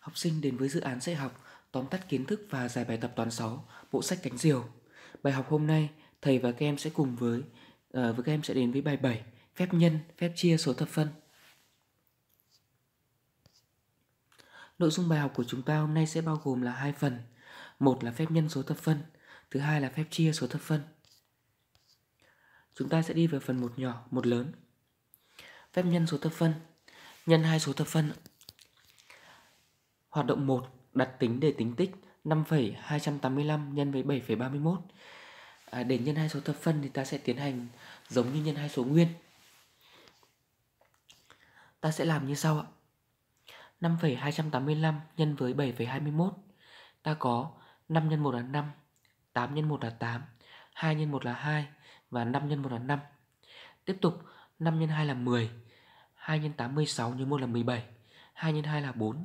học sinh đến với dự án sẽ học tóm tắt kiến thức và giải bài tập toán 6, bộ sách cánh diều. Bài học hôm nay, thầy và các em sẽ cùng với uh, với các em sẽ đến với bài 7, phép nhân, phép chia số thập phân. Nội dung bài học của chúng ta hôm nay sẽ bao gồm là hai phần. Một là phép nhân số thập phân, thứ hai là phép chia số thập phân. Chúng ta sẽ đi vào phần một nhỏ, một lớn. Phép nhân số thập phân. Nhân hai số thập phân Hoạt động 1 đặt tính để tính tích 5,285 nhân với 7,31 à, Để nhân hai số thập phân thì ta sẽ tiến hành giống như nhân hai số nguyên Ta sẽ làm như sau ạ 5,285 nhân với 7,21 Ta có 5 nhân 1 là 5 8 nhân 1 là 8 2 nhân 1 là 2 Và 5 nhân 1 là 5 Tiếp tục 5 nhân 2 là 10 2 nhân 8 16 nhân 1 là 17 2 nhân 2 là 4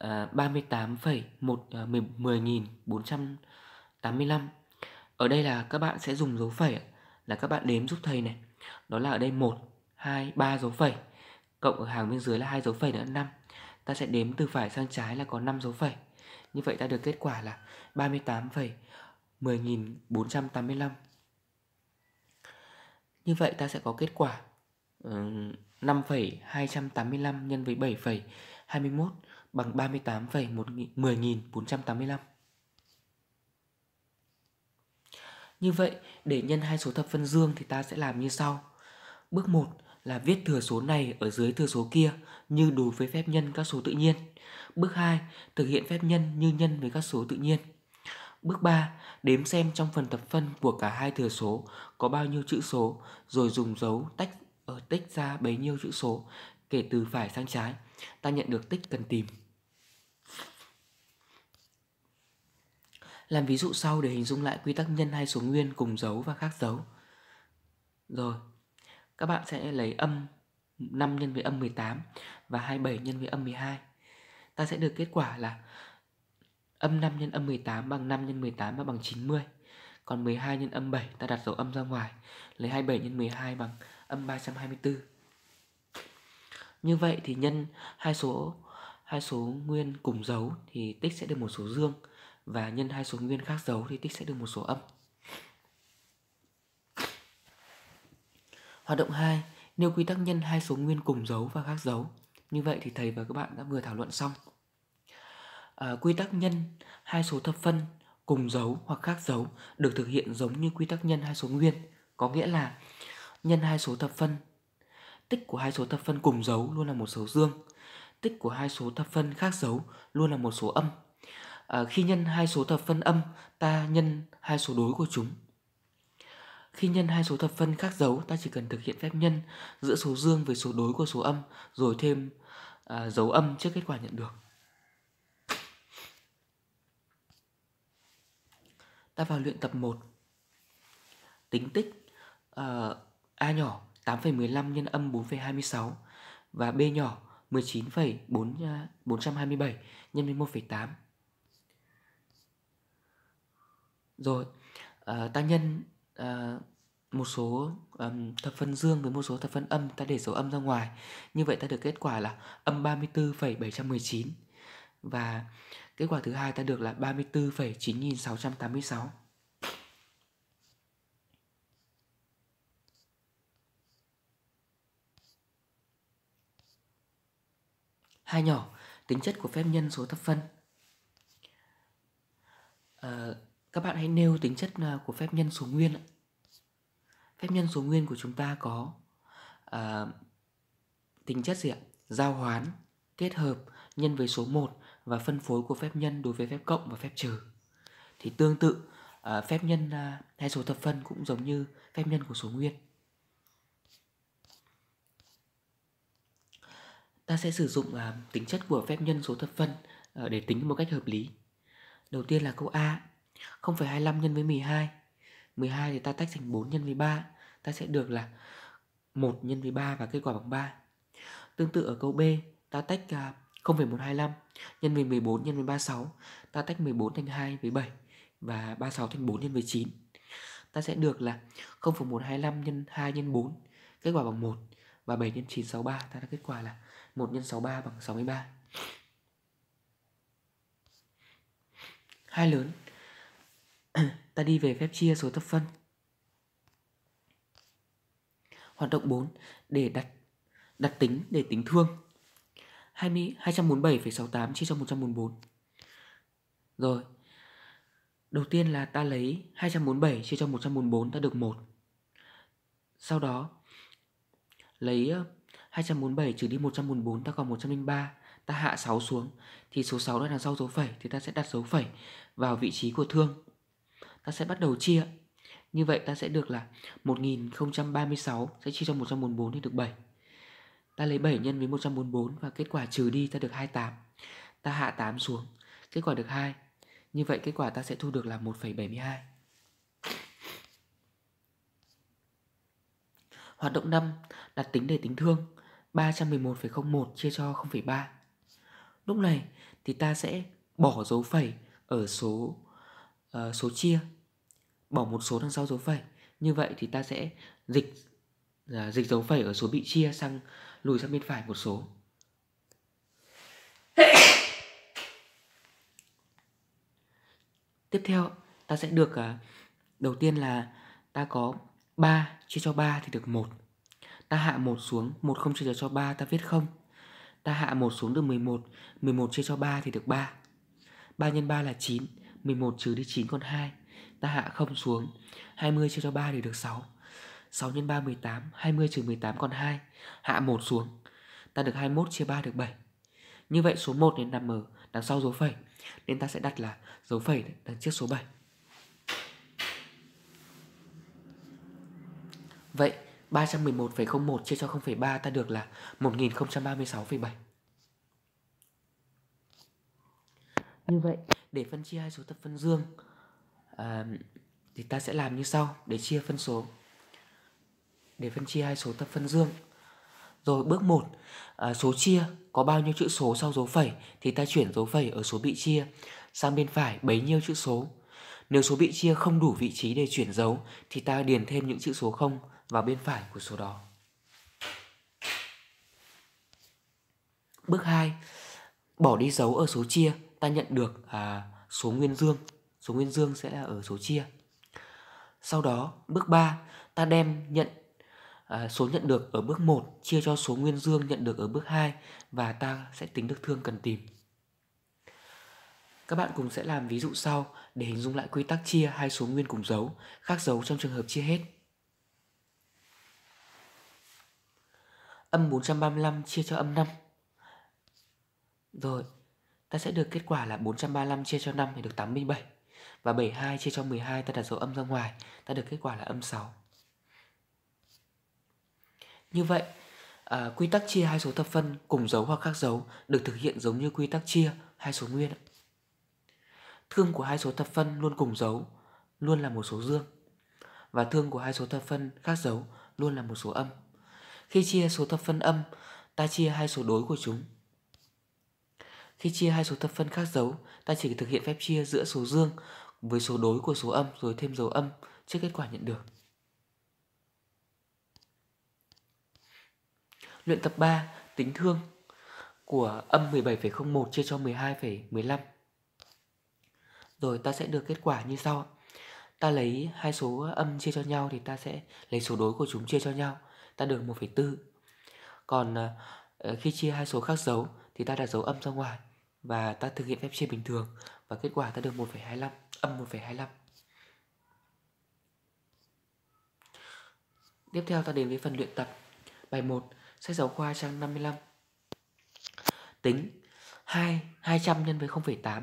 38,110.485 à, à, Ở đây là các bạn sẽ dùng dấu phẩy là các bạn đếm giúp thầy này Đó là ở đây 1, 2, 3 dấu phẩy Cộng ở hàng bên dưới là hai dấu phẩy nữa 5 Ta sẽ đếm từ phải sang trái là có 5 dấu phẩy Như vậy ta được kết quả là 38,10.485 Như vậy ta sẽ có kết quả 5,285 nhân với 7,21 bằng 38,10.485. Như vậy, để nhân hai số thập phân dương thì ta sẽ làm như sau. Bước 1 là viết thừa số này ở dưới thừa số kia như đối với phép nhân các số tự nhiên. Bước 2, thực hiện phép nhân như nhân với các số tự nhiên. Bước 3, đếm xem trong phần thập phân của cả hai thừa số có bao nhiêu chữ số rồi dùng dấu tách ở ờ, tích ra bấy nhiêu chữ số kể từ phải sang trái ta nhận được tích cần tìm. Làm ví dụ sau để hình dung lại quy tắc nhân hai số nguyên cùng dấu và khác dấu. Rồi, các bạn sẽ lấy âm 5 nhân với âm 18 và 27 nhân với âm 12. Ta sẽ được kết quả là âm 5 nhân âm 18 bằng 5 nhân 18 và bằng 90. Còn 12 nhân âm 7 ta đặt dấu âm ra ngoài, lấy 27 nhân 12 bằng âm 324. Như vậy thì nhân hai số hai số nguyên cùng dấu thì tích sẽ được một số dương và nhân hai số nguyên khác dấu thì tích sẽ được một số âm. Hoạt động 2, nêu quy tắc nhân hai số nguyên cùng dấu và khác dấu. Như vậy thì thầy và các bạn đã vừa thảo luận xong. À, quy tắc nhân hai số thập phân cùng dấu hoặc khác dấu được thực hiện giống như quy tắc nhân hai số nguyên, có nghĩa là nhân hai số thập phân tích của hai số thập phân cùng dấu luôn là một số dương tích của hai số thập phân khác dấu luôn là một số âm à, khi nhân hai số thập phân âm ta nhân hai số đối của chúng khi nhân hai số thập phân khác dấu ta chỉ cần thực hiện phép nhân giữa số dương với số đối của số âm rồi thêm à, dấu âm trước kết quả nhận được ta vào luyện tập 1 tính tích à, a nhỏ 8,15 nhân âm 4,26 và B nhỏ 19,427 à, nhân với 1,8. Rồi, à, ta nhân à, một số um, thập phân dương với một số thập phân âm ta để số âm ra ngoài. Như vậy ta được kết quả là âm 34,719 và kết quả thứ hai ta được là 34,9686. Hai nhỏ, tính chất của phép nhân số thập phân. À, các bạn hãy nêu tính chất ờ, của phép nhân số nguyên Phép nhân số nguyên của chúng ta có à, tính chất gì ạ? Giao hoán, kết hợp, nhân với số 1 và phân phối của phép nhân đối với phép cộng và phép trừ. Thì tương tự, à, phép nhân à, hay số thập phân cũng giống như phép nhân của số nguyên. ta sẽ sử dụng uh, tính chất của phép nhân số thập phân uh, để tính một cách hợp lý. Đầu tiên là câu A, 0,25 nhân với 12. 12 thì ta tách thành 4 nhân với 3, ta sẽ được là 1 nhân với 3 và kết quả bằng 3. Tương tự ở câu B, ta tách uh, à, 0,125 nhân với 14 nhân với 36, ta tách 14 thành 2 với 7 và 36 thành 4 nhân với 9. Ta sẽ được là 0,125 nhân 2 nhân 4, kết quả bằng 1 và 7 nhân 9 63 ta ra kết quả là 1 x 63 bằng 63 hai lớn ta đi về phép chia số thập phân hoạt động 4 để đặt đặt tính để tính thương 20 247,68 chia cho 144 rồi đầu tiên là ta lấy 247 chia cho 144 ta được 1 sau đó lấy ờ, 247 trừ đi 144 ta còn 103 Ta hạ 6 xuống Thì số 6 đã đằng sau dấu phẩy Thì ta sẽ đặt dấu phẩy vào vị trí của thương Ta sẽ bắt đầu chia Như vậy ta sẽ được là 1036 sẽ chia cho 144 thì được 7 Ta lấy 7 nhân với 144 Và kết quả trừ đi ta được 28 Ta hạ 8 xuống Kết quả được 2 Như vậy kết quả ta sẽ thu được là 1,72 Hoạt động 5 đặt tính để tính thương 311,01 chia cho 0,3. Lúc này thì ta sẽ bỏ dấu phẩy ở số uh, số chia. Bỏ một số đằng sau dấu phẩy. Như vậy thì ta sẽ dịch uh, dịch dấu phẩy ở số bị chia sang lùi sang bên phải một số. Tiếp theo ta sẽ được uh, đầu tiên là ta có 3 chia cho 3 thì được 1 Ta hạ một xuống, một không chia cho 3 ta viết không Ta hạ một xuống được 11, 11 chia cho 3 thì được 3 3 x 3 là 9, 11 trừ đi 9 còn 2 Ta hạ không xuống, 20 chia cho 3 thì được 6 6 x 3 18, 20 trừ 18 còn 2 Hạ một xuống, ta được 21 chia 3 được 7 Như vậy số 1 nên nằm ở đằng sau dấu phẩy Nên ta sẽ đặt là dấu phẩy đằng trước số 7 Vậy 311,01 chia cho 0,3 ta được là 1036,7. Như vậy, để phân chia hai số thập phân dương à, thì ta sẽ làm như sau để chia phân số để phân chia hai số thập phân dương. Rồi bước 1, à, số chia có bao nhiêu chữ số sau dấu phẩy thì ta chuyển dấu phẩy ở số bị chia sang bên phải bấy nhiêu chữ số nếu số bị chia không đủ vị trí để chuyển dấu thì ta điền thêm những chữ số 0 vào bên phải của số đó. Bước 2. Bỏ đi dấu ở số chia, ta nhận được à, số nguyên dương. Số nguyên dương sẽ là ở số chia. Sau đó, bước 3, ta đem nhận à, số nhận được ở bước 1 chia cho số nguyên dương nhận được ở bước 2 và ta sẽ tính được thương cần tìm. Các bạn cùng sẽ làm ví dụ sau để hình dung lại quy tắc chia hai số nguyên cùng dấu, khác dấu trong trường hợp chia hết. Âm 435 chia cho âm 5. Rồi, ta sẽ được kết quả là 435 chia cho 5 thì được 87. Và 72 chia cho 12 ta đặt dấu âm ra ngoài, ta được kết quả là âm 6. Như vậy, à, quy tắc chia hai số thập phân cùng dấu hoặc khác dấu được thực hiện giống như quy tắc chia hai số nguyên ạ. Thương của hai số thập phân luôn cùng dấu, luôn là một số dương. Và thương của hai số thập phân khác dấu luôn là một số âm. Khi chia số thập phân âm, ta chia hai số đối của chúng. Khi chia hai số thập phân khác dấu, ta chỉ thực hiện phép chia giữa số dương với số đối của số âm rồi thêm dấu âm trước kết quả nhận được. Luyện tập 3, tính thương của âm 17,01 chia cho 12,15 rồi ta sẽ được kết quả như sau ta lấy hai số âm chia cho nhau thì ta sẽ lấy số đối của chúng chia cho nhau ta được 1,4 còn ờ, ờ, khi chia hai số khác dấu thì ta đặt dấu âm ra ngoài và ta thực hiện phép chia bình thường và kết quả ta được 1,25 âm 1,25 Tiếp theo ta đến với phần luyện tập Bài 1 Sách giáo khoa trang 55 Tính 2 200 nhân với 0,8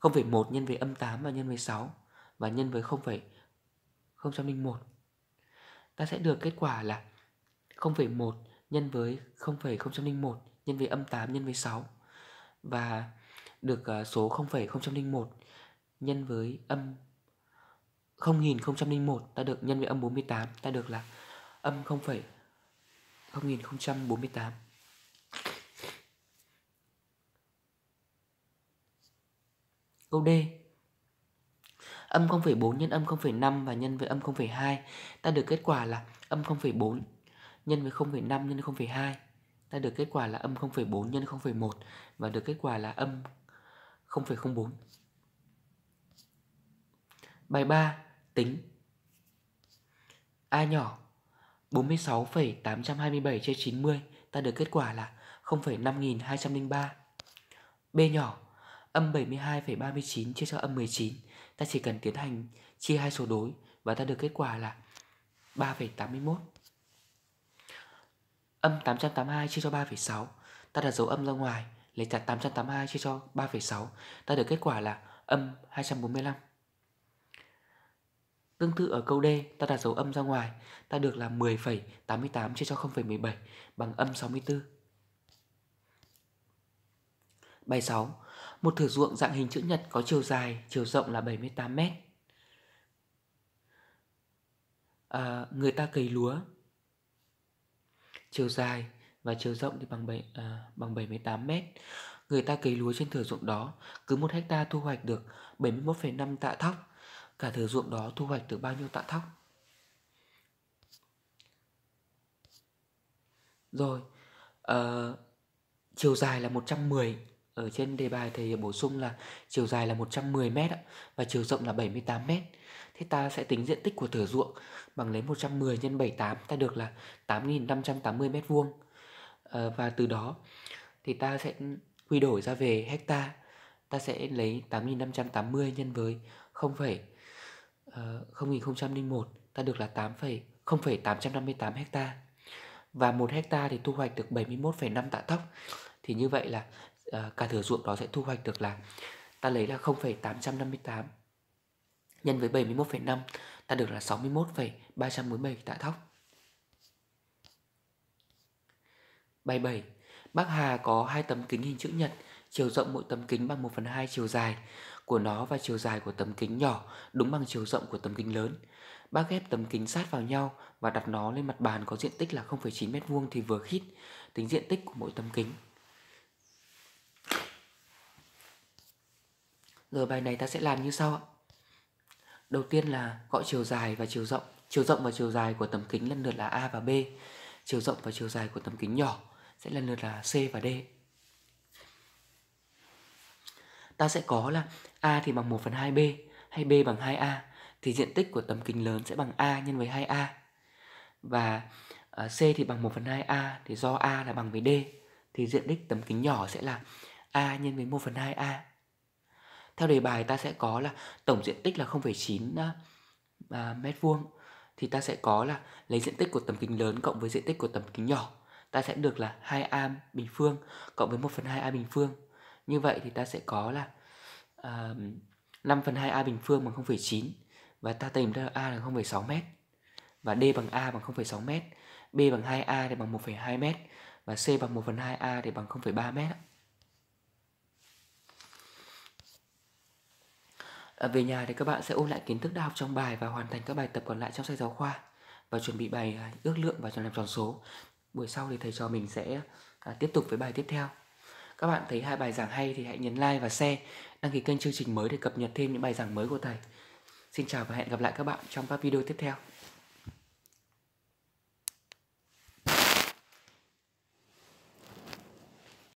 0,1 nhân với âm 8 và nhân với 6 và nhân với 0,001. Ta sẽ được kết quả là 0,1 nhân với 0,001 nhân với âm 8 nhân với 6 và được à, số 0,001 nhân với âm 0001 ta được nhân với âm 48 ta được là âm 0,0048. Câu D Âm 0,4 nhân âm 0,5 và nhân với âm 0,2 Ta được kết quả là âm 0,4 nhân với 0,5 nhân 0,2 Ta được kết quả là âm 0,4 nhân 0,1 Và được kết quả là âm 0,04 Bài 3 Tính A nhỏ 46,827 chia 90 Ta được kết quả là 0,5203 B nhỏ âm 72,39 chia cho âm 19. Ta chỉ cần tiến hành chia hai số đối và ta được kết quả là 3,81. Âm 882 chia cho 3,6. Ta đặt dấu âm ra ngoài, lấy cả 882 chia cho 3,6. Ta được kết quả là âm 245. Tương tự ở câu D, ta đặt dấu âm ra ngoài, ta được là 10,88 chia cho 0,17 bằng âm 64. Bài 6 một thửa ruộng dạng hình chữ nhật có chiều dài, chiều rộng là 78 mét. À, người ta cấy lúa. Chiều dài và chiều rộng thì bằng 7 à, bằng 78 mét. Người ta cấy lúa trên thửa ruộng đó, cứ một hecta thu hoạch được 71,5 tạ thóc. Cả thửa ruộng đó thu hoạch được bao nhiêu tạ thóc? Rồi, à, chiều dài là 110 ở trên đề bài thầy bổ sung là chiều dài là 110 m và chiều rộng là 78 m. Thế ta sẽ tính diện tích của thửa ruộng bằng lấy 110 x 78 ta được là 8.580 m2. À, và từ đó thì ta sẽ quy đổi ra về hecta ta sẽ lấy 8.580 nhân với 0, uh, 0001 ta được là 8, 0,858 hecta và một hecta thì thu hoạch được 71,5 tạ thóc thì như vậy là Ờ, cả thửa ruộng đó sẽ thu hoạch được là ta lấy là 0,858 nhân với 71,5 ta được là 61,347 tạ thóc. 77. bác Hà có hai tấm kính hình chữ nhật, chiều rộng mỗi tấm kính bằng 1 phần 2 chiều dài của nó và chiều dài của tấm kính nhỏ đúng bằng chiều rộng của tấm kính lớn. Bác ghép tấm kính sát vào nhau và đặt nó lên mặt bàn có diện tích là 0,9m2 thì vừa khít, tính diện tích của mỗi tấm kính. Rồi bài này ta sẽ làm như sau ạ. Đầu tiên là gọi chiều dài và chiều rộng. Chiều rộng và chiều dài của tấm kính lần lượt là A và B. Chiều rộng và chiều dài của tấm kính nhỏ sẽ lần lượt là C và D. Ta sẽ có là A thì bằng 1 phần 2B hay B bằng 2A thì diện tích của tấm kính lớn sẽ bằng A nhân với 2A. Và à, C thì bằng 1 phần 2A thì do A là bằng với D thì diện tích tấm kính nhỏ sẽ là A nhân với 1 phần 2A theo đề bài ta sẽ có là tổng diện tích là 0,9 à, à, mét vuông thì ta sẽ có là lấy diện tích của tấm kính lớn cộng với diện tích của tấm kính nhỏ ta sẽ được là 2 a bình phương cộng với 1 phần 2 a bình phương như vậy thì ta sẽ có là à, 5 phần 2 a bình phương bằng 0,9 và ta tìm ra a là 0,6 mét và d bằng a bằng 0,6 mét b bằng 2a thì bằng 1,2 mét và c bằng 1 phần 2a thì bằng 0,3 mét ạ. Ờ, về nhà thì các bạn sẽ ôn lại kiến thức đã học trong bài và hoàn thành các bài tập còn lại trong sách giáo khoa và chuẩn bị bài à, ước lượng và làm tròn số. Buổi sau thì thầy trò mình sẽ à, tiếp tục với bài tiếp theo. Các bạn thấy hai bài giảng hay thì hãy nhấn like và share, đăng ký kênh chương trình mới để cập nhật thêm những bài giảng mới của thầy. Xin chào và hẹn gặp lại các bạn trong các video tiếp theo.